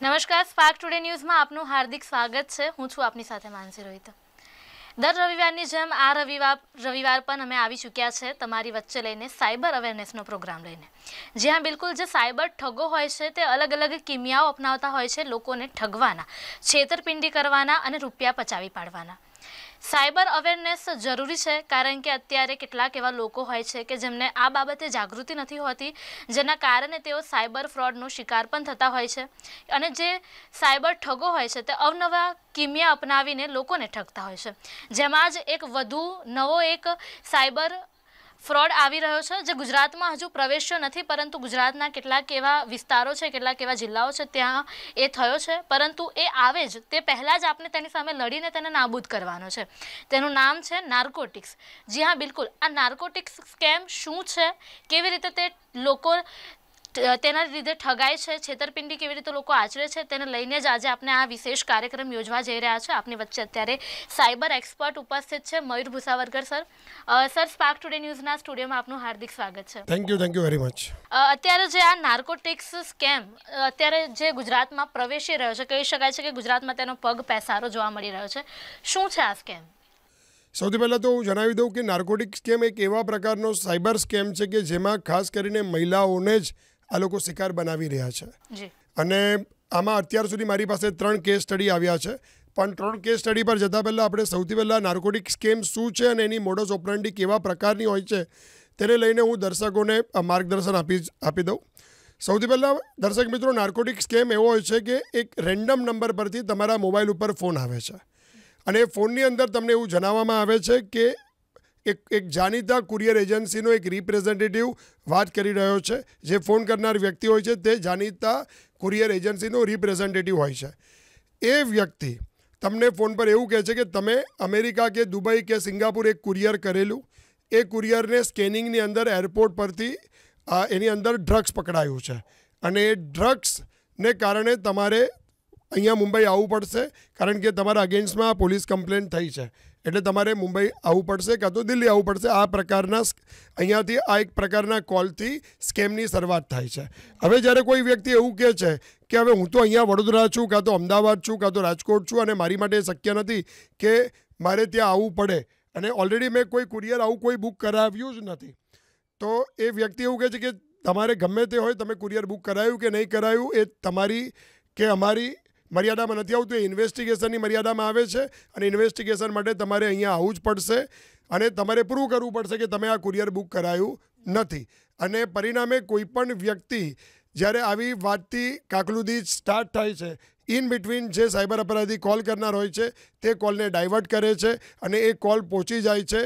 નમસ્કાર spark today ન્યૂઝમાં આપનું હાર્દિક સ્વાગત છે હું છું આપની સાથે માનસી રોહિત દર રવિવારની જેમ આ રવિવાર રવિવાર પણ અમે આવી ચૂક્યા છે તમારી વચ્ચે લઈને સાયબર અવેરનેસનો પ્રોગ્રામ લઈને જ્યાં બિલકુલ જે સાયબર ઠગો હોય છે તે અલગ અલગ કિમિયાઓ અપનાવતા હોય છે લોકોને ઠગવાના છેતરપિંડી કરવાના અને રૂપિયા પચાવી પાડવાના સાયબર અવેરનેસ જરૂરી છે કારણ કે અત્યારે કેટલાક એવા લોકો હોય છે કે જેમને આ બાબતે જાગૃતિ નથી હોતી જેના કારણે તેઓ સાયબર ફ્રોડનો શિકાર પણ થતા હોય છે અને જે સાયબર ઠગો હોય છે તે અવનવા કિમિયા અપનાવીને લોકોને ઠગતા હોય છે જેમાં જ એક વધુ નવો એક સાયબર ફ્રોડ આવી રહ્યો છે જે ગુજરાતમાં હજુ પ્રવેશ્યો નથી પરંતુ ગુજરાતના કેટલાક એવા વિસ્તારો છે કેટલાક એવા જિલ્લાઓ છે ત્યાં એ થયો છે પરંતુ એ આવે જ તે પહેલાં જ આપણે તેની સામે લડીને તેને નાબૂદ કરવાનો છે તેનું નામ છે નાર્કોટિક્સ જી હા બિલકુલ આ નાર્કોટિક્સ સ્કેમ શું છે કેવી રીતે તે લોકો તેના લીધે ઠગાય છે છેતરપિંડી કેવી રીતે લોકો આચરે છે તેને લઈને જ આજે આપણે આ વિશેષ કાર્યક્રમ યોજવા જઈ રહ્યા છે આપની વચ્ચે અત્યારે સાયબર એક્સપર્ટ ઉપસ્થિત છે Mayur Bhusavarkar sir sir Spark Today ન્યૂઝના સ્ટુડિયોમાં આપનું હાર્દિક સ્વાગત છે thank you thank you very much અત્યારે જે આ નાર્કોટિક્સ સ્કેમ અત્યારે જે ગુજરાતમાં પ્રવેશી રહ્યો છે કહી શકાય છે કે ગુજરાતમાં તેનો પગ પેસારો જોવા મળી રહ્યો છે શું છે આ સ્કેમ સૌથી પહેલાં તો હું જણાવી દઉં કે નાર્કોટિક સ્કેમ એક એવા પ્રકારનો સાયબર સ્કેમ છે કે જેમાં ખાસ કરીને મહિલાઓને જ આ લોકો શિકાર બનાવી રહ્યા છે અને આમાં અત્યાર સુધી મારી પાસે ત્રણ કેસ સ્ટડી આવ્યા છે પણ ત્રણ કેસ સ્ટડી પર જતાં પહેલાં આપણે સૌથી પહેલાં નાર્કોટિક સ્કેમ શું છે અને એની મોડસ ઓપરાન્ડી કેવા પ્રકારની હોય છે તેને લઈને હું દર્શકોને માર્ગદર્શન આપી આપી દઉં સૌથી પહેલાં દર્શક મિત્રો નાર્કોટિક સ્કેમ એવો હોય છે કે એક રેન્ડમ નંબર પરથી તમારા મોબાઈલ ઉપર ફોન આવે છે અને એ ફોનની અંદર તમને એવું જણાવવામાં આવે છે કે એક એક જાણીતા કુરિયર એજન્સીનો એક રિપ્રેઝેન્ટેટિવ વાત કરી રહ્યો છે જે ફોન કરનાર વ્યક્તિ હોય છે તે જાણીતા કુરિયર એજન્સીનો રિપ્રેઝેન્ટેટિવ હોય છે એ વ્યક્તિ તમને ફોન પર એવું કહે છે કે તમે અમેરિકા કે દુબઈ કે સિંગાપુર એક કુરિયર કરેલું એ કુરિયરને સ્કેનિંગની અંદર એરપોર્ટ પરથી એની અંદર ડ્રગ્સ પકડાયું છે અને એ ડ્રગ્સને કારણે તમારે અહીંયા મુંબઈ આવવું પડશે કારણ કે તમારા અગેન્સ્ટમાં પોલીસ કમ્પ્લેન થઈ છે એટલે તમારે મુંબઈ આવવું પડશે કાં તો દિલ્હી આવવું પડશે આ પ્રકારના અહીંયાથી આ એક પ્રકારના કોલથી સ્કેમની શરૂઆત થાય છે હવે જ્યારે કોઈ વ્યક્તિ એવું કહે છે કે હવે હું તો અહીંયા વડોદરા છું કાં તો અમદાવાદ છું કાં તો રાજકોટ છું અને મારી માટે શક્ય નથી કે મારે ત્યાં આવવું પડે અને ઓલરેડી મેં કોઈ કુરિયર આવું કોઈ બુક કરાવ્યું જ નથી તો એ વ્યક્તિ એવું કહે છે કે તમારે ગમે તે હોય તમે કુરિયર બુક કરાયું કે નહીં કરાયું એ તમારી કે અમારી મર્યાદામાં નથી આવતું એ ઇન્વેસ્ટિગેશનની મર્યાદામાં આવે છે અને ઇન્વેસ્ટિગેશન માટે તમારે અહીંયા આવવું જ પડશે અને તમારે પ્રૂવ કરવું પડશે કે તમે આ કુરિયર બુક કરાયું નથી અને પરિણામે કોઈપણ વ્યક્તિ જ્યારે આવી વાતથી કાકલુદી સ્ટાર્ટ થાય છે ઇન બિટવીન જે સાયબર અપરાધી કોલ કરનાર હોય છે તે કોલને ડાયવર્ટ કરે છે અને એ કોલ પહોંચી જાય છે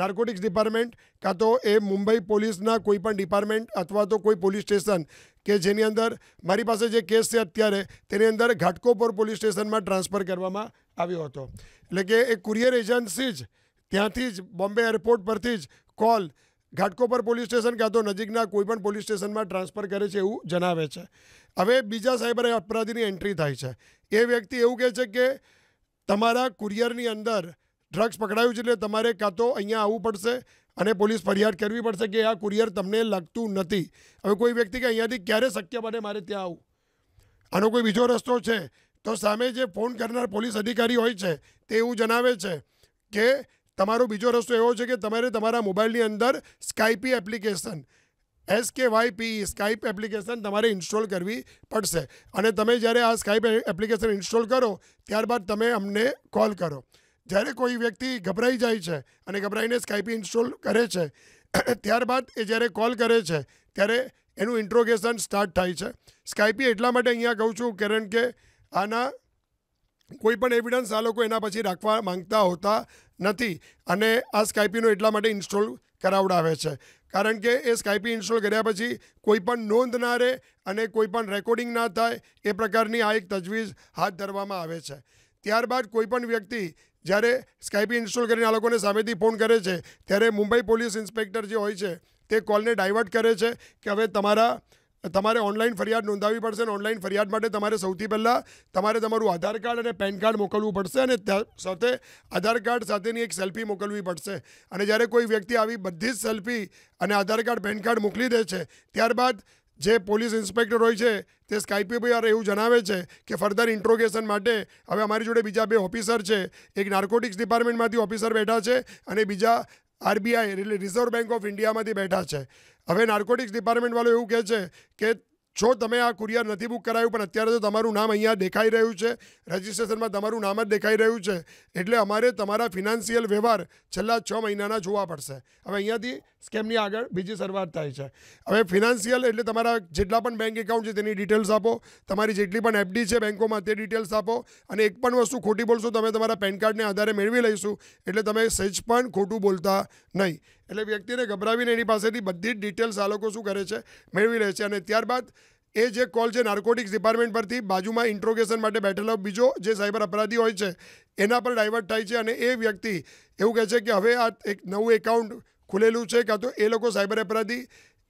નાર્કોટિક્સ ડિપાર્ટમેન્ટ કાં તો એ મુંબઈ પોલીસના કોઈપણ ડિપાર્ટમેન્ટ અથવા તો કોઈ પોલીસ સ્ટેશન કે જેની અંદર મારી પાસે જે કેસ છે અત્યારે તેની અંદર ઘાટકોપર પોલીસ સ્ટેશનમાં ટ્રાન્સફર કરવામાં આવ્યો હતો એટલે કે એ કુરિયર એજન્સી જ ત્યાંથી જ બોમ્બે એરપોર્ટ પરથી જ કોલ ઘાટકોપર પોલીસ સ્ટેશન કાં તો નજીકના કોઈપણ પોલીસ સ્ટેશનમાં ટ્રાન્સફર કરે છે એવું જણાવે છે હવે બીજા સાયબર અપરાધીની એન્ટ્રી થાય છે એ વ્યક્તિ એવું કહે છે કે તમારા કુરિયરની અંદર ડ્રગ્સ પકડાયું છે એટલે તમારે કાં તો અહીંયા આવવું પડશે અને પોલીસ ફરિયાદ કરવી પડશે કે આ કુરિયર તમને લગતું નથી હવે કોઈ વ્યક્તિ કે અહીંયાથી ક્યારે શક્ય બને મારે ત્યાં આવું આનો કોઈ બીજો રસ્તો છે તો સામે જે ફોન કરનાર પોલીસ અધિકારી હોય છે તે એવું જણાવે છે કે તમારો બીજો રસ્તો એવો છે કે તમારે તમારા મોબાઈલની અંદર Skype application S K Y P Skype application તમારે ઇન્સ્ટોલ કરવી પડશે અને તમે જ્યારે આ સ્કાઇપ એપ્લિકેશન ઇન્સ્ટોલ કરો ત્યારબાદ તમે અમને કોલ કરો જ્યારે કોઈ વ્યક્તિ ગભરાઈ જાય છે અને ગભરાઈને સ્કાઈપી ઇન્સ્ટોલ કરે છે ત્યારબાદ એ જ્યારે કોલ કરે છે ત્યારે એનું ઇન્ટ્રોગેશન સ્ટાર્ટ થાય છે સ્કાઈપી એટલા માટે અહીંયા કહું છું કારણ કે આના કોઈ પણ એવિડન્સ આ લોકો એના પછી રાખવા માંગતા હોતા નથી અને આ સ્કાઈપીનું એટલા માટે ઇન્સ્ટોલ કરાવડાવે છે કારણ કે એ સ્કાઈપી ઇન્સ્ટોલ કર્યા પછી કોઈ પણ નોંધ ના રહે અને કોઈ પણ રેકોર્ડિંગ ના થાય એ પ્રકારની આ એક તજવીજ હાથ ધરવામાં આવે છે ત્યારબાદ કોઈપણ વ્યક્તિ જ્યારે સ્કાઈપી ઇન્સ્ટોલ કરીને આ લોકોને સામેથી ફોન કરે છે ત્યારે મુંબઈ પોલીસ ઇન્સ્પેક્ટર જે હોય છે તે કોલને ડાયવર્ટ કરે છે કે હવે તમારા તમારે ઓનલાઈન ફરિયાદ નોંધાવવી પડશે અને ઓનલાઈન ફરિયાદ માટે તમારે સૌથી પહેલાં તમારે તમારું આધાર કાર્ડ અને પેન કાર્ડ મોકલવું પડશે અને સાથે આધાર કાર્ડ સાથેની એક સેલ્ફી મોકલવી પડશે અને જ્યારે કોઈ વ્યક્તિ આવી બધી જ સેલ્ફી અને આધાર કાર્ડ પેન કાર્ડ મોકલી દે છે ત્યારબાદ જે પોલીસ ઇન્સ્પેક્ટર હોય છે તે સ્કાઈપી પર એવું જણાવે છે કે ફર્ધર ઇન્ટ્રોગેશન માટે હવે અમારી જોડે બીજા બે ઓફિસર છે એક નાર્કોટિક્સ ડિપાર્ટમેન્ટમાંથી ઓફિસર બેઠા છે અને બીજા આરબીઆઈ એટલે રિઝર્વ બેંક ઓફ ઇન્ડિયામાંથી બેઠા છે હવે નાર્કોટિક્સ ડિપાર્ટમેન્ટવાળો એવું કહે છે કે જો તમે આ કુરિયર નથી બુક કરાયું પણ અત્યારે તો તમારું નામ અહીંયા દેખાઈ રહ્યું છે રજિસ્ટ્રેશનમાં તમારું નામ જ દેખાઈ રહ્યું છે એટલે અમારે તમારા ફિનાન્સિયલ વ્યવહાર છેલ્લા છ મહિનાના જોવા પડશે હવે અહીંયાથી સ્કેમની આગળ બીજી શરૂઆત થાય છે હવે ફિનાન્શિયલ એટલે તમારા જેટલા પણ બેંક એકાઉન્ટ છે તેની ડિટેલ્સ આપો તમારી જેટલી પણ એફડી છે બેંકોમાં તે ડિટેલ્સ આપો અને એક પણ વસ્તુ ખોટી બોલશો તમે તમારા પેન કાર્ડને આધારે મેળવી લઈશું એટલે તમે સહેજ પણ ખોટું બોલતા નહીં એટલે વ્યક્તિને ગભરાવીને એની પાસેથી બધી જ ડિટેલ્સ આ લોકો શું કરે છે મેળવી લે છે અને ત્યારબાદ એ જે કોલ છે નાર્કોટિક્સ ડિપાર્ટમેન્ટ પરથી બાજુમાં ઇન્ટ્રોગેશન માટે બેઠેલો બીજો જે સાયબર અપરાધી હોય છે એના પર ડાયવર્ટ થાય છે અને એ વ્યક્તિ એવું કહે છે કે હવે આ એક નવું એકાઉન્ટ ખુલેલું છે કાં તો એ લોકો સાયબર અપરાધી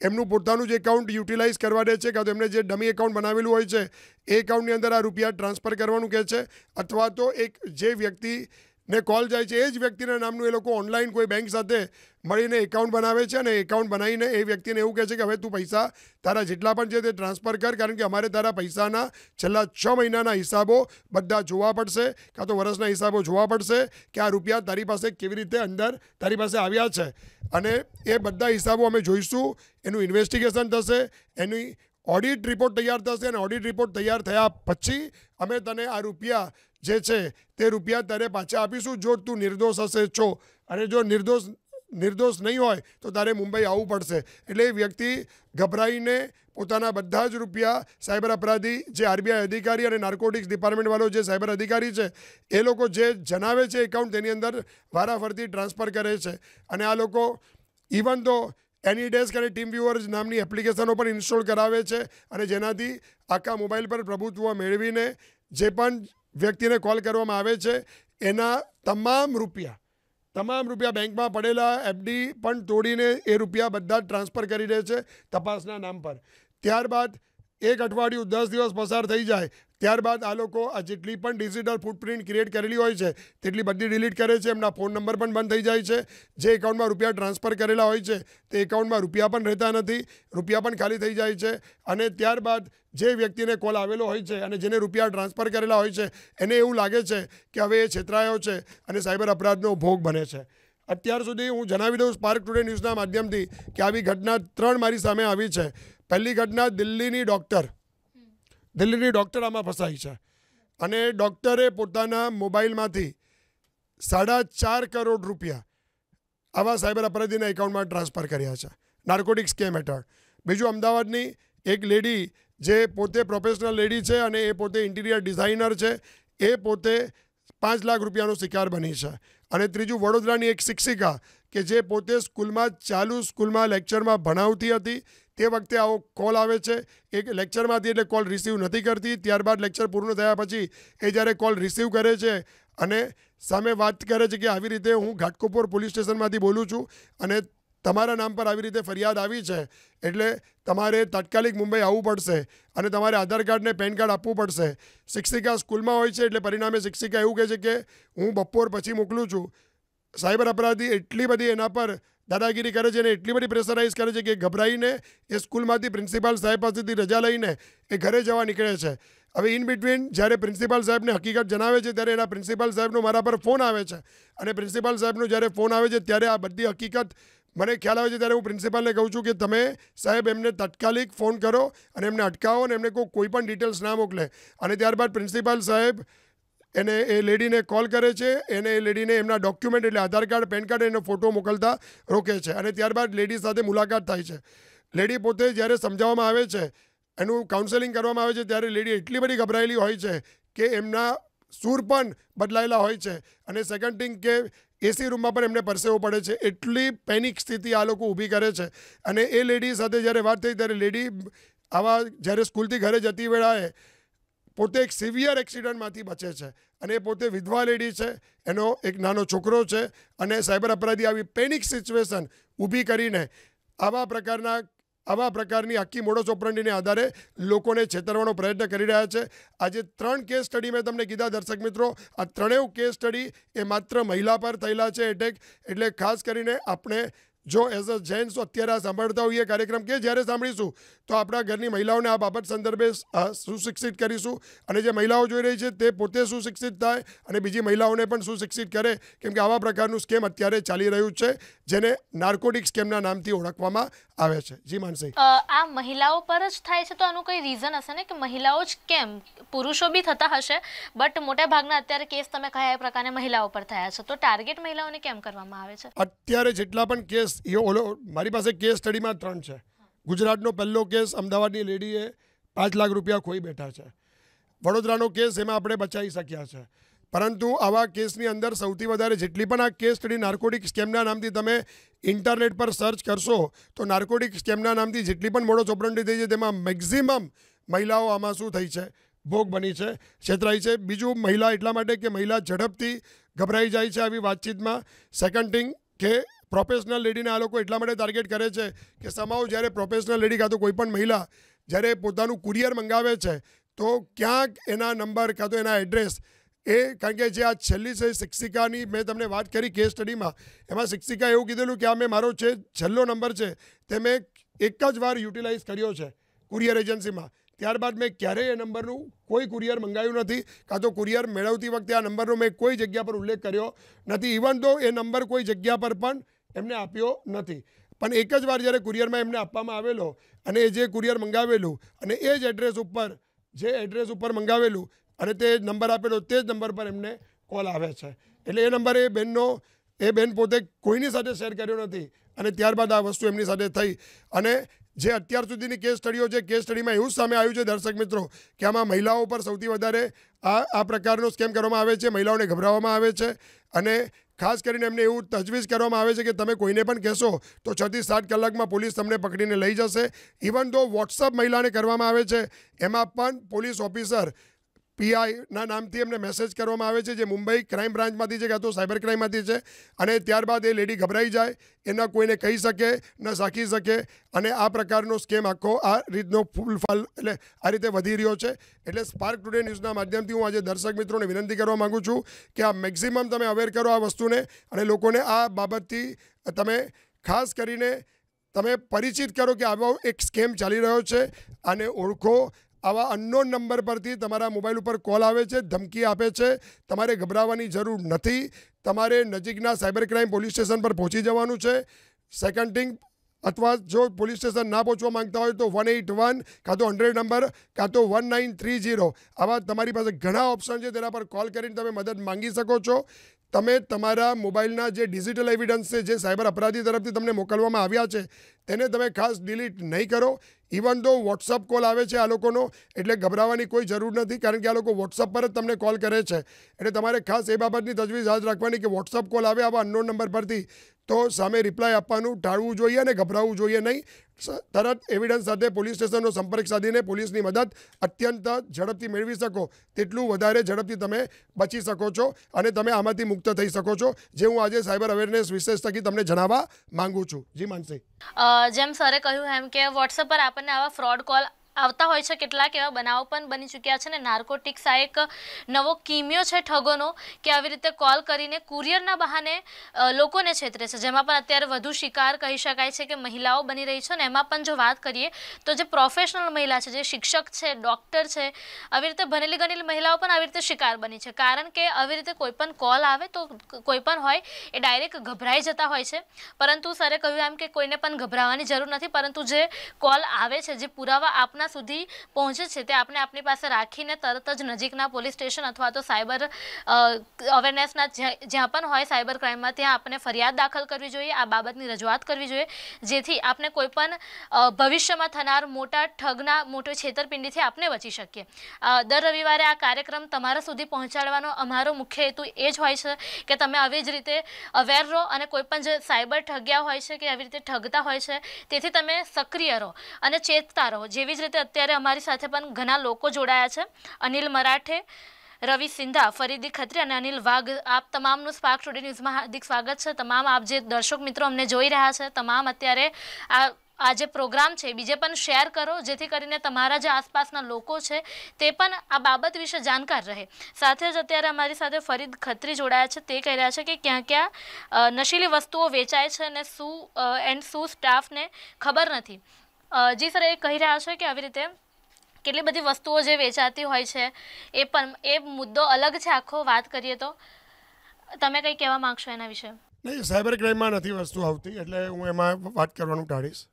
એમનું પોતાનું જે એકાઉન્ટ યુટિલાઇઝ કરવા દે છે કાં તો એમણે જે ડમી એકાઉન્ટ બનાવેલું હોય છે એ એકાઉન્ટની અંદર આ રૂપિયા ટ્રાન્સફર કરવાનું કહે છે અથવા તો એક જે વ્યક્તિ ને કોલ જાય છે એ જ વ્યક્તિના નામનું એ લોકો ઓનલાઈન કોઈ બેંક સાથે મળીને એકાઉન્ટ બનાવે છે અને એકાઉન્ટ બનાવીને એ વ્યક્તિને એવું કહે છે કે હવે તું પૈસા તારા જેટલા પણ છે તે ટ્રાન્સફર કર કારણ કે અમારે તારા પૈસાના છેલ્લા છ મહિનાના હિસાબો બધા જોવા પડશે કાં તો વર્ષના હિસાબો જોવા પડશે કે આ રૂપિયા તારી પાસે કેવી રીતે અંદર તારી પાસે આવ્યા છે અને એ બધા હિસાબો અમે જોઈશું એનું ઇન્વેસ્ટિગેશન થશે એની ઓડિટ રિપોર્ટ તૈયાર થશે અને ઓડિટ રિપોર્ટ તૈયાર થયા પછી અમે તને આ રૂપિયા જે છે તે રૂપિયા તારે પાછા આપીશું જો તું નિર્દોષ હશે છો અને જો નિર્દોષ નિર્દોષ નહીં હોય તો તારે મુંબઈ આવવું પડશે એટલે એ વ્યક્તિ ગભરાઈને પોતાના બધા જ રૂપિયા સાયબર અપરાધી જે આરબીઆઈ અધિકારી અને નાર્કોટિક્સ ડિપાર્ટમેન્ટવાળો જે સાયબર અધિકારી છે એ લોકો જે જણાવે છે એકાઉન્ટ તેની અંદર વારાફરતી ટ્રાન્સફર કરે છે અને આ લોકો ઇવન તો એની ડેસ્ક અને ટીમ વ્યુઅર નામની એપ્લિકેશનો પણ ઇન્સ્ટોલ કરાવે છે અને જેનાથી આખા મોબાઈલ પર પ્રભુત્વ મેળવીને જે પણ વ્યક્તિને કોલ કરવામાં આવે છે એના તમામ રૂપિયા તમામ રૂપિયા બેંકમાં પડેલા એફડી પણ તોડીને એ રૂપિયા બધા જ ટ્રાન્સફર કરી દે છે તપાસના નામ પર ત્યારબાદ એક અઠવાડિયું દસ દિવસ પસાર થઈ જાય ત્યારબાદ આ લોકો આ જેટલી પણ ડિજિટલ ફૂટપ્રિન્ટ ક્રિએટ કરેલી હોય છે તેટલી બધી ડિલીટ કરે છે એમના ફોન નંબર પણ બંધ થઈ જાય છે જે એકાઉન્ટમાં રૂપિયા ટ્રાન્સફર કરેલા હોય છે તે એકાઉન્ટમાં રૂપિયા પણ રહેતા નથી રૂપિયા પણ ખાલી થઈ જાય છે અને ત્યારબાદ જે વ્યક્તિને કોલ આવેલો હોય છે અને જેને રૂપિયા ટ્રાન્સફર કરેલા હોય છે એને એવું લાગે છે કે હવે એ છેતરાયો છે અને સાયબર અપરાધનો ભોગ બને છે અત્યાર સુધી હું જણાવી દઉં સ્પાર્ક ટુડે ન્યૂઝના માધ્યમથી કે આવી ઘટના ત્રણ મારી સામે આવી છે પહેલી ઘટના દિલ્હીની ડૉક્ટર દિલ્હીની ડૉક્ટર આમાં ફસાઈ છે અને ડૉક્ટરે પોતાના મોબાઈલમાંથી સાડા ચાર કરોડ રૂપિયા આવા સાયબર અપરાધીના એકાઉન્ટમાં ટ્રાન્સફર કર્યા છે નાર્કોટિક સ્કેમ હેઠળ બીજું અમદાવાદની એક લેડી જે પોતે પ્રોફેશનલ લેડી છે અને એ પોતે ઇન્ટિરિયર ડિઝાઇનર છે એ પોતે પાંચ લાખ રૂપિયાનો શિકાર બની છે અને ત્રીજું વડોદરાની એક શિક્ષિકા કે જે પોતે સ્કૂલમાં ચાલુ સ્કૂલમાં લેક્ચરમાં ભણાવતી હતી તે વખતે આવો કોલ આવે છે એક લેક્ચરમાંથી એટલે કોલ રિસીવ નથી કરતી ત્યારબાદ લેક્ચર પૂર્ણ થયા પછી એ જ્યારે કોલ રિસીવ કરે છે અને સામે વાત કરે છે કે આવી રીતે હું ઘાટકોપોર પોલીસ સ્ટેશનમાંથી બોલું છું અને તમારા નામ પર આવી રીતે ફરિયાદ આવી છે એટલે તમારે તાત્કાલિક મુંબઈ આવવું પડશે અને તમારે આધાર કાર્ડને પેન કાર્ડ આપવું પડશે શિક્ષિકા સ્કૂલમાં હોય છે એટલે પરિણામે શિક્ષિકા એવું કહે છે કે હું બપોર પછી મોકલું છું સાયબર અપરાધી એટલી બધી એના પર દાદાગીરી કરે છે અને એટલી બધી પ્રેશરાઇઝ કરે છે કે ગભરાઈને એ સ્કૂલમાંથી પ્રિન્સિપાલ સાહેબ પાસેથી રજા લઈને એ ઘરે જવા નીકળે છે હવે ઇન બિટવીન જ્યારે પ્રિન્સિપાલ સાહેબને હકીકત જણાવે છે ત્યારે એના પ્રિન્સિપાલ સાહેબનો મારા પર ફોન આવે છે અને પ્રિન્સિપાલ સાહેબનો જ્યારે ફોન આવે છે ત્યારે આ બધી હકીકત મને ખ્યાલ આવે છે ત્યારે હું પ્રિન્સિપાલને કહું છું કે તમે સાહેબ એમને તાત્કાલિક ફોન કરો અને એમને અટકાવો અને એમને કોઈ પણ ડિટેલ્સ ના મોકલે અને ત્યારબાદ પ્રિન્સિપાલ સાહેબ એને એ લેડીને કોલ કરે છે એને એ લેડીને એમના ડોક્યુમેન્ટ એટલે આધાર કાર્ડ પેન કાર્ડ એનો ફોટો મોકલતા રોકે છે અને ત્યારબાદ લેડી સાથે મુલાકાત થાય છે લેડી પોતે જ્યારે સમજાવવામાં આવે છે એનું કાઉન્સેલિંગ કરવામાં આવે છે ત્યારે લેડી એટલી બધી ગભરાયેલી હોય છે કે એમના સૂર પણ બદલાયેલા હોય છે અને સેકન્ડ થિંગ કે એસી રૂમમાં પણ એમને પરસેવો પડે છે એટલી પેનિક સ્થિતિ આ લોકો ઊભી કરે છે અને એ લેડી સાથે જ્યારે વાત થઈ ત્યારે લેડી આવા જ્યારે સ્કૂલથી ઘરે જતી વેળાએ પોતે એક સિવિયર એક્સિડન્ટમાંથી બચે છે અને પોતે વિધવા લેડી છે એનો એક નાનો છોકરો છે અને સાયબર અપરાધી આવી પેનિક સિચ્યુએશન ઊભી કરીને આવા પ્રકારના આવા પ્રકારની આખી મોડો ચોપરંડીને આધારે લોકોને છેતરવાનો પ્રયત્ન કરી રહ્યા છે આજે ત્રણ કેસ સ્ટડી મેં તમને કીધા દર્શક મિત્રો આ ત્રણેય કેસ સ્ટડી એ માત્ર મહિલા પર થયેલા છે એટેક એટલે ખાસ કરીને આપણે જો એઝ અ જેન્ટ્સ અત્યારે આ સાંભળતા હોઈએ કાર્યક્રમ કે જ્યારે સાંભળીશું તો આપણા ઘરની મહિલાઓને આ બાબત સંદર્ભે સુશિક્ષિત કરીશું અને જે મહિલાઓ જોઈ રહી છે તે પોતે સુશિક્ષિત થાય અને બીજી મહિલાઓને પણ સુશિક્ષિત કરે કેમ કે આવા પ્રકારનું સ્કેમ અત્યારે ચાલી રહ્યું છે જેને નાર્કોટિક સ્કેમના નામથી ઓળખવામાં આવે છે જી માનસી આ મહિલાઓ પર જ થાય છે તો આનું કોઈ રીઝન હશે ને કે મહિલાઓ જ કેમ પુરુષો બી થતા હશે બટ મોટા ભાગના અત્યારે કેસ તમે કહ્યા એ પ્રકારે મહિલાઓ પર થયા છે તો ટાર્ગેટ મહિલાઓને કેમ કરવામાં આવે છે અત્યારે જેટલા પણ કેસ કેસ એ ઓલો મારી પાસે કેસ સ્ટડીમાં ત્રણ છે ગુજરાતનો પહેલો કેસ અમદાવાદની લેડીએ પાંચ લાખ રૂપિયા ખોઈ બેઠા છે વડોદરાનો કેસ એમાં આપણે બચાવી શક્યા છે પરંતુ આવા કેસની અંદર સૌથી વધારે જેટલી પણ આ કેસ સ્ટડી નાર્કોટિક સ્કેમના નામથી તમે ઇન્ટરનેટ પર સર્ચ કરશો તો નાર્કોટિક સ્કેમના નામથી જેટલી પણ મોડો ચોપરંડી થઈ છે તેમાં મેક્ઝિમમ મહિલાઓ આમાં શું થઈ છે ભોગ બની છે છેતરાઈ છે બીજું મહિલા એટલા માટે કે મહિલા ઝડપથી ગભરાઈ જાય છે આવી વાતચીતમાં સેકન્ડ થિંગ કે પ્રોફેશનલ લેડીને આ લોકો એટલા માટે ટાર્ગેટ કરે છે કે સમાવ જ્યારે પ્રોફેશનલ લેડી કાં તો કોઈપણ મહિલા જ્યારે પોતાનું કુરિયર મંગાવે છે તો ક્યાંક એના નંબર કાં તો એના એડ્રેસ એ કારણ કે જે આ છેલ્લી શિક્ષિકાની મેં તમને વાત કરી કેસ સ્ટડીમાં એમાં શિક્ષિકા એવું કીધેલું કે આ મેં મારો છે છેલ્લો નંબર છે તે મેં એક જ વાર યુટિલાઇઝ કર્યો છે કુરિયર એજન્સીમાં ત્યારબાદ મેં ક્યારેય એ નંબરનું કોઈ કુરિયર મંગાવ્યું નથી કાં તો કુરિયર મેળવતી વખતે આ નંબરનો મેં કોઈ જગ્યા પર ઉલ્લેખ કર્યો નથી ઇવન તો એ નંબર કોઈ જગ્યા પર પણ એમને આપ્યો નથી પણ એક જ વાર જ્યારે કુરિયરમાં એમને આપવામાં આવેલો અને એ જે કુરિયર મંગાવેલું અને એ જ એડ્રેસ ઉપર જે એડ્રેસ ઉપર મંગાવેલું અને તે નંબર આપેલો તે જ નંબર પર એમને કોલ આવે છે એટલે એ નંબર એ બેનનો એ બેન પોતે કોઈની સાથે શેર કર્યો નથી અને ત્યારબાદ આ વસ્તુ એમની સાથે થઈ અને જે અત્યાર સુધીની કેસ સ્ટડીઓ છે કેસ સ્ટડીમાં એવું જ સામે આવ્યું છે દર્શક મિત્રો કે આમાં મહિલાઓ પર સૌથી વધારે આ આ પ્રકારનો સ્કેમ કરવામાં આવે છે મહિલાઓને ગભરાવવામાં આવે છે અને ખાસ કરીને એમને એવું તજવીજ કરવામાં આવે છે કે તમે કોઈને પણ કહેશો તો છથી સાત કલાકમાં પોલીસ તમને પકડીને લઈ જશે ઇવન તો વોટ્સઅપ મહિલાને કરવામાં આવે છે એમાં પણ પોલીસ ઓફિસર પીઆઈના નામથી એમને મેસેજ કરવામાં આવે છે જે મુંબઈ ક્રાઇમ બ્રાન્ચમાંથી છે કાં તો સાયબર ક્રાઇમમાંથી છે અને ત્યારબાદ એ લેડી ગભરાઈ જાય એના કોઈને કહી શકે ન સાખી શકે અને આ પ્રકારનો સ્કેમ આખો આ રીતનો ફૂલ ફાલ એટલે આ રીતે વધી રહ્યો છે એટલે સ્પાર્ક ટુડે ન્યૂઝના માધ્યમથી હું આજે દર્શક મિત્રોને વિનંતી કરવા માગું છું કે આ મેક્સિમમ તમે અવેર કરો આ વસ્તુને અને લોકોને આ બાબતથી તમે ખાસ કરીને તમે પરિચિત કરો કે આવો એક સ્કેમ ચાલી રહ્યો છે આને ઓળખો આવા અનનોન નંબર પરથી તમારા મોબાઈલ ઉપર કોલ આવે છે ધમકી આપે છે તમારે ગભરાવાની જરૂર નથી તમારે નજીકના સાયબર ક્રાઇમ પોલીસ સ્ટેશન પર પહોંચી જવાનું છે સેકન્ડ થિંગ અથવા જો પોલીસ સ્ટેશન ના પહોંચવા માંગતા હોય તો વન એઇટ વન કાં તો હંડ્રેડ નંબર કાં તો વન નાઇન થ્રી જીરો આવા તમારી પાસે ઘણા ઓપ્શન છે તેના પર કોલ કરીને તમે મદદ માંગી શકો છો તમે તમારા મોબાઈલના જે ડિજિટલ એવિડન્સ છે જે સાયબર અપરાધી તરફથી તમને મોકલવામાં આવ્યા છે તેને તમે ખાસ ડિલીટ નહીં કરો ઇવન તો વોટ્સઅપ કોલ આવે છે આ લોકોનો એટલે ગભરાવાની કોઈ જરૂર નથી કારણ કે આ લોકો વોટ્સઅપ પર જ તમને કોલ કરે છે એટલે તમારે ખાસ એ બાબતની તજવીજ હાથ રાખવાની કે વોટ્સઅપ કોલ આવે આવા અનનોન નંબર પરથી તો સામે રિપ્લાય આપવાનું ટાળવું જોઈએ અને ગભરાવવું જોઈએ નહીં તરત એવિડન્સ સાથે પોલીસ સ્ટેશનનો સંપર્ક સાધીને પોલીસની મદદ અત્યંત ઝડપથી મેળવી શકો તેટલું વધારે ઝડપથી તમે બચી શકો છો અને તમે આમાંથી મુક્ત થઈ શકો છો જે હું આજે સાયબર અવેરનેસ વિશેષ થકી તમને જણાવવા માંગુ છું જી માનસી જેમ સરે કહ્યું એમ કે વોટ્સઅપ પર આપણને આવા ફ્રોડ કોલ આવતા હોય છે કેટલાક એવા બનાવો પણ બની ચૂક્યા છે ને નાર્કોટિક્સ આ એક નવો કિમિયો છે ઠગોનો કે આવી રીતે કોલ કરીને કુરિયરના બહાને લોકોને છેતરે છે જેમાં પણ અત્યારે વધુ શિકાર કહી શકાય છે કે મહિલાઓ બની રહી છે ને એમાં પણ જો વાત કરીએ તો જે પ્રોફેશનલ મહિલા છે જે શિક્ષક છે ડૉક્ટર છે આવી રીતે ભણેલી ગણેલી મહિલાઓ પણ આવી રીતે શિકાર બની છે કારણ કે આવી રીતે કોઈપણ કોલ આવે તો કોઈ પણ હોય એ ડાયરેક્ટ ગભરાઈ જતા હોય છે પરંતુ સરે કહ્યું એમ કે કોઈને પણ ગભરાવાની જરૂર નથી પરંતુ જે કોલ આવે છે જે પુરાવા આપના આપના સુધી પહોંચે છે તે આપણે આપણી પાસે રાખીને તરત જ નજીકના પોલીસ સ્ટેશન અથવા તો સાયબર અવેરનેસના જ્યાં પણ હોય સાયબર ક્રાઇમમાં ત્યાં આપણે ફરિયાદ દાખલ કરવી જોઈએ આ બાબતની રજૂઆત કરવી જોઈએ જેથી આપણે કોઈપણ ભવિષ્યમાં થનાર મોટા ઠગના મોટો છેતરપિંડીથી આપણે બચી શકીએ દર રવિવારે આ કાર્યક્રમ તમારા સુધી પહોંચાડવાનો અમારો મુખ્ય હેતુ એ જ હોય છે કે તમે આવી જ રીતે અવેર રહો અને કોઈપણ જે સાયબર ઠગ્યા હોય છે કે આવી રીતે ઠગતા હોય છે તેથી તમે સક્રિય રહો અને ચેતતા રહો જેવી જ રીતે રીતે અત્યારે અમારી સાથે પણ ઘણા લોકો જોડાયા છે અનિલ મરાઠે રવિ સિંધા ફરીદી ખત્રી અને અનિલ વાઘ આપ તમામનું સ્પાર્ક ટુડે ન્યૂઝમાં હાર્દિક સ્વાગત છે તમામ આપ જે દર્શક મિત્રો અમને જોઈ રહ્યા છે તમામ અત્યારે આ આ જે પ્રોગ્રામ છે બીજે પણ શેર કરો જેથી કરીને તમારા જે આસપાસના લોકો છે તે પણ આ બાબત વિશે જાણકાર રહે સાથે જ અત્યારે અમારી સાથે ફરીદ ખત્રી જોડાયા છે તે કહી રહ્યા છે કે ક્યાં ક્યાં નશીલી વસ્તુઓ વેચાય છે અને શું એન્ડ શું સ્ટાફને ખબર નથી જી સર એ કહી રહ્યા છો કે આવી રીતે કેટલી બધી વસ્તુઓ જે વેચાતી હોય છે એ પણ એ મુદ્દો અલગ છે આખો વાત કરીએ તો તમે કંઈ કહેવા માગશો એના વિશે નહીં સાયબર ક્રાઇમમાં નથી વસ્તુ આવતી એટલે હું એમાં વાત કરવાનું ટાળીશ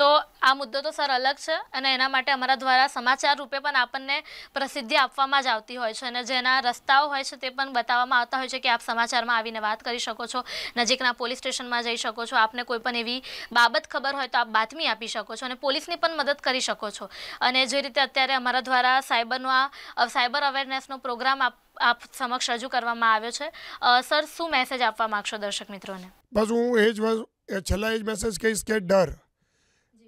તો આ મુદ્દો તો સર અલગ છે અને એના માટે અમારા દ્વારા સમાચાર રૂપે પણ આપણને પ્રસિદ્ધિ આપવામાં જ આવતી હોય છે અને જેના રસ્તાઓ હોય છે તે પણ બતાવવામાં આવતા હોય છે કે આપ સમાચારમાં આવીને વાત કરી શકો છો નજીકના પોલીસ સ્ટેશનમાં જઈ શકો છો આપને કોઈ પણ એવી બાબત ખબર હોય તો આપ બાતમી આપી શકો છો અને પોલીસની પણ મદદ કરી શકો છો અને જે રીતે અત્યારે અમારા દ્વારા સાયબરનો આ સાયબર અવેરનેસનો પ્રોગ્રામ આપ આપ સમક્ષ રજૂ કરવામાં આવ્યો છે સર શું મેસેજ આપવા માગશો દર્શક મિત્રોને બસ હું એ જ છેલ્લા એ જ મેસેજ કહીશ કે ડર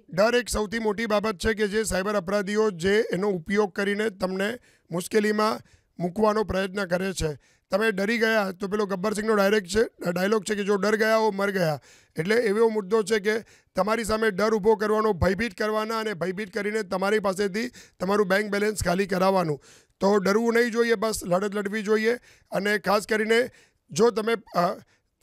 ડર એક સૌથી મોટી બાબત છે કે જે સાયબર અપરાધીઓ જે એનો ઉપયોગ કરીને તમને મુશ્કેલીમાં મૂકવાનો પ્રયત્ન કરે છે તમે ડરી ગયા તો પેલો ગબ્બરસિંહનો ડાયરેક્ટ છે ડાયલોગ છે કે જો ડર ગયા હો મર ગયા એટલે એવો મુદ્દો છે કે તમારી સામે ડર ઊભો કરવાનો ભયભીત કરવાના અને ભયભીત કરીને તમારી પાસેથી તમારું બેંક બેલેન્સ ખાલી કરાવવાનું તો ડરવું નહીં જોઈએ બસ લડત લડવી જોઈએ અને ખાસ કરીને જો તમે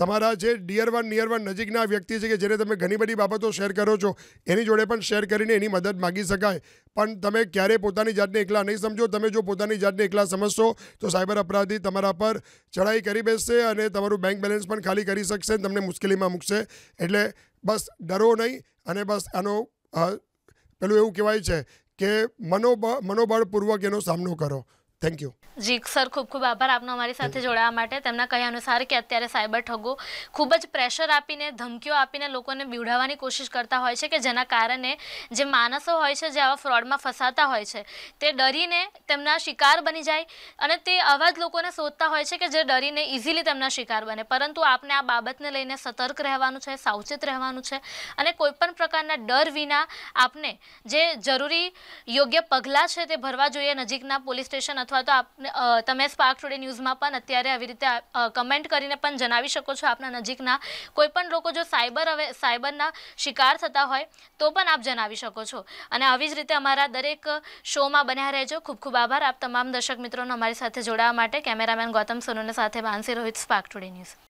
તમારા જે ડિયર વન નિયર વન નજીકના વ્યક્તિ છે કે જેને તમે ઘણી બધી બાબતો શેર કરો છો એની જોડે પણ શેર કરીને એની મદદ માગી શકાય પણ તમે ક્યારેય પોતાની જાતને એકલા નહીં સમજો તમે જો પોતાની જાતને એકલા સમજશો તો સાયબર અપરાધી તમારા પર ચડાઈ કરી બેસશે અને તમારું બેંક બેલેન્સ પણ ખાલી કરી શકશે તમને મુશ્કેલીમાં મૂકશે એટલે બસ ડરો નહીં અને બસ આનો પેલું એવું કહેવાય છે કે મનોબળ મનોબળપૂર્વક એનો સામનો કરો થેન્ક યુ જી સર ખૂબ ખૂબ આભાર આપનો અમારી સાથે જોડાવા માટે તેમના કહ્યા અનુસાર કે અત્યારે સાયબર ઠગો ખૂબ જ પ્રેશર આપીને ધમકીઓ આપીને લોકોને બીવડાવવાની કોશિશ કરતા હોય છે કે જેના કારણે જે માણસો હોય છે જે આવા ફ્રોડમાં ફસાતા હોય છે તે ડરીને તેમના શિકાર બની જાય અને તે આવા જ લોકોને શોધતા હોય છે કે જે ડરીને ઇઝીલી તેમના શિકાર બને પરંતુ આપને આ બાબતને લઈને સતર્ક રહેવાનું છે સાવચેત રહેવાનું છે અને કોઈપણ પ્રકારના ડર વિના આપને જે જરૂરી યોગ્ય પગલાં છે તે ભરવા જોઈએ નજીકના પોલીસ સ્ટેશન અથવા અથવા તો આપને તમે સ્પાર્ક ટુડે ન્યૂઝમાં પણ અત્યારે આવી રીતે કમેન્ટ કરીને પણ જણાવી શકો છો આપના નજીકના કોઈપણ લોકો જો સાયબર હવે સાયબરના શિકાર થતા હોય તો પણ આપ જણાવી શકો છો અને આવી જ રીતે અમારા દરેક શોમાં બન્યા રહેજો ખૂબ ખૂબ આભાર આપ તમામ દર્શક મિત્રોનો અમારી સાથે જોડાવા માટે કેમેરામેન ગૌતમ સોનુને સાથે Mansi Rohit Spark Today news